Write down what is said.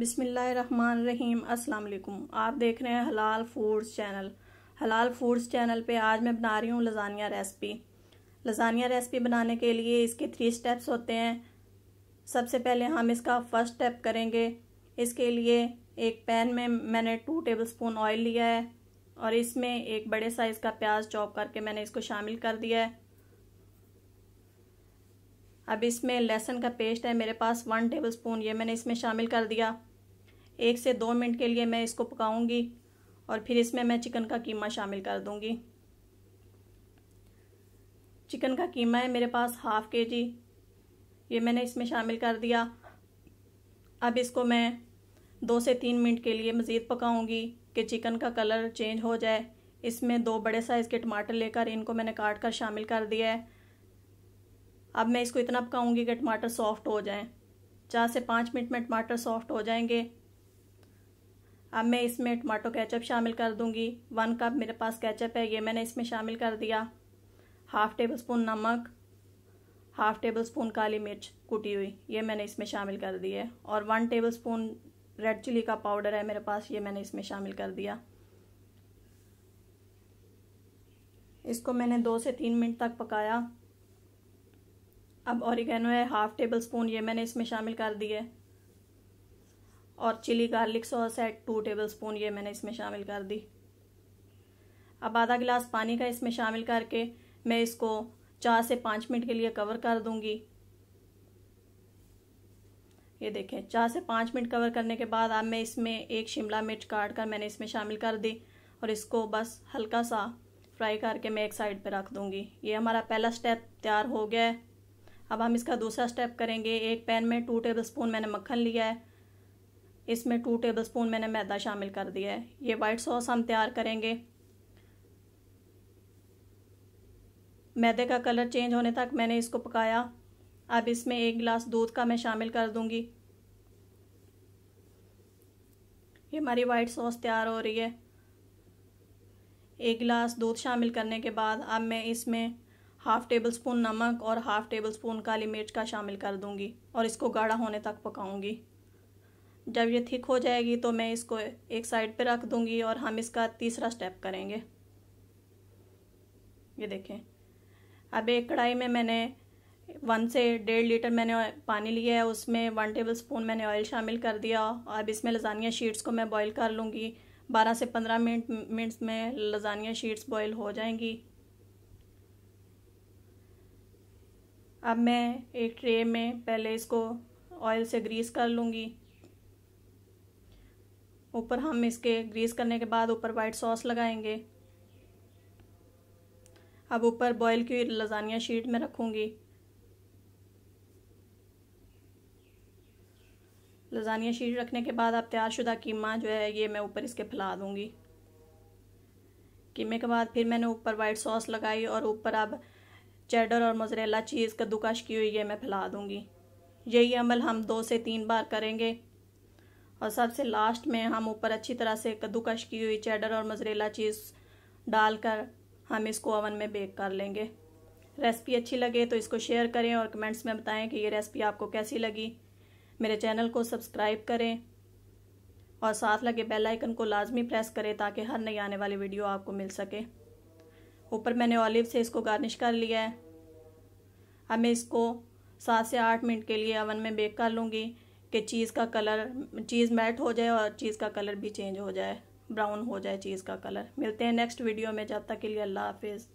बिसमीम अस्सलाम आप देख रहे हैं halal foods channel halal foods channel पे आज मैं बना रही हूँ लजानिया रेसिपी लजानिया रेसिपी बनाने के लिए इसके थ्री स्टेप्स होते हैं सबसे पहले हम इसका फर्स्ट स्टेप करेंगे इसके लिए एक पैन में मैंने टू टेबल स्पून ऑयल लिया है और इसमें एक बड़े साइज़ का प्याज चॉप करके मैंने इसको शामिल कर दिया है अब इसमें लहसुन का पेस्ट है मेरे पास वन टेबल स्पून ये मैंने इसमें शामिल कर दिया एक से दो मिनट के लिए मैं इसको पकाऊंगी और फिर इसमें मैं चिकन का कीमा शामिल कर दूंगी चिकन का कीमा है मेरे पास हाफ के जी ये मैंने इसमें शामिल कर दिया अब इसको मैं दो से तीन मिनट के लिए मज़ीद पकाऊंगी कि चिकन का कलर चेंज हो जाए इसमें दो बड़े साइज़ के टमाटर लेकर इनको मैंने काट कर शामिल कर दिया है अब मैं इसको इतना पकाऊंगी कि टमाटर सॉफ्ट हो जाएं चार से पाँच मिनट में टमाटर सॉफ्ट हो जाएंगे अब मैं इसमें टमाटो केचप शामिल कर दूंगी वन कप मेरे पास केचप है ये मैंने इसमें शामिल कर दिया हाफ टेबल स्पून नमक हाफ टेबल स्पून काली मिर्च कुटी हुई ये मैंने इसमें शामिल कर दी है और one tablespoon red chilli का पाउडर है मेरे पास ये मैंने इसमें शामिल कर दिया इसको मैंने दो से तीन मिनट तक पकाया अब और है हाफ टेबल स्पून ये मैंने इसमें शामिल कर दिए और चिली गार्लिक सॉस है टू टेबल स्पून ये मैंने इसमें शामिल कर दी अब आधा गिलास पानी का इसमें शामिल करके मैं इसको चार से पाँच मिनट के लिए कवर कर दूंगी ये देखें चार से पाँच मिनट कवर करने के बाद अब मैं इसमें एक शिमला मिर्च काट कर मैंने इसमें शामिल कर दी और इसको बस हल्का सा फ्राई करके मैं एक साइड पर रख दूंगी ये हमारा पहला स्टेप तैयार हो गया है अब हम इसका दूसरा स्टेप करेंगे एक पैन में टू टेबल स्पून मैंने मक्खन लिया है इसमें टू टेबलस्पून मैंने मैदा शामिल कर दिया है ये वाइट सॉस हम तैयार करेंगे मैदे का कलर चेंज होने तक मैंने इसको पकाया अब इसमें एक गिलास दूध का मैं शामिल कर दूंगी ये हमारी वाइट सॉस तैयार हो रही है एक गिलास दूध शामिल करने के बाद अब मैं इसमें हाफ़ टेबल स्पून नमक और हाफ़ टेबल स्पून काली मिर्च का शामिल कर दूंगी और इसको गाढ़ा होने तक पकाऊंगी जब ये थिक हो जाएगी तो मैं इसको एक साइड पे रख दूंगी और हम इसका तीसरा स्टेप करेंगे ये देखें अब एक कढ़ाई में मैंने वन से डेढ़ लीटर मैंने पानी लिया है उसमें वन टेबल स्पून मैंने ऑयल शामिल कर दिया अब इसमें लजानिया शीट्स को मैं बॉईल कर लूँगी बारह से पंद्रह मिनट मिनट्स में लजानिया शीट्स बॉईल हो जाएंगी अब मैं एक ट्रे में पहले इसको ऑयल से ग्रीस कर लूँगी ऊपर हम इसके ग्रीस करने के बाद ऊपर वाइट सॉस लगाएंगे अब ऊपर बॉयल की लजानिया शीट में रखूँगी लजानिया शीट रखने के बाद आप तैयारशुदा कीमा जो है ये मैं ऊपर इसके फैला दूंगी कीमे के बाद फिर मैंने ऊपर वाइट सॉस लगाई और ऊपर अब चेडर और मोजरेला चीज़ कद्दूकश की हुई ये मैं फैला दूँगी यही अमल हम दो से तीन बार करेंगे और सबसे लास्ट में हम ऊपर अच्छी तरह से कद्दूकश की हुई चेडर और मजरेला चीज़ डालकर हम इसको ओवन में बेक कर लेंगे रेसिपी अच्छी लगे तो इसको शेयर करें और कमेंट्स में बताएं कि ये रेसिपी आपको कैसी लगी मेरे चैनल को सब्सक्राइब करें और साथ लगे बेल आइकन को लाजमी प्रेस करें ताकि हर नई आने वाली वीडियो आपको मिल सके ऊपर मैंने ऑलिव से इसको गार्निश कर लिया है अब मैं इसको सात से आठ मिनट के लिए ओवन में बेक कर लूँगी कि चीज़ का कलर चीज़ मेल्ट हो जाए और चीज़ का कलर भी चेंज हो जाए ब्राउन हो जाए चीज़ का कलर मिलते हैं नेक्स्ट वीडियो में जब तक के लिए अल्लाह हाफिज़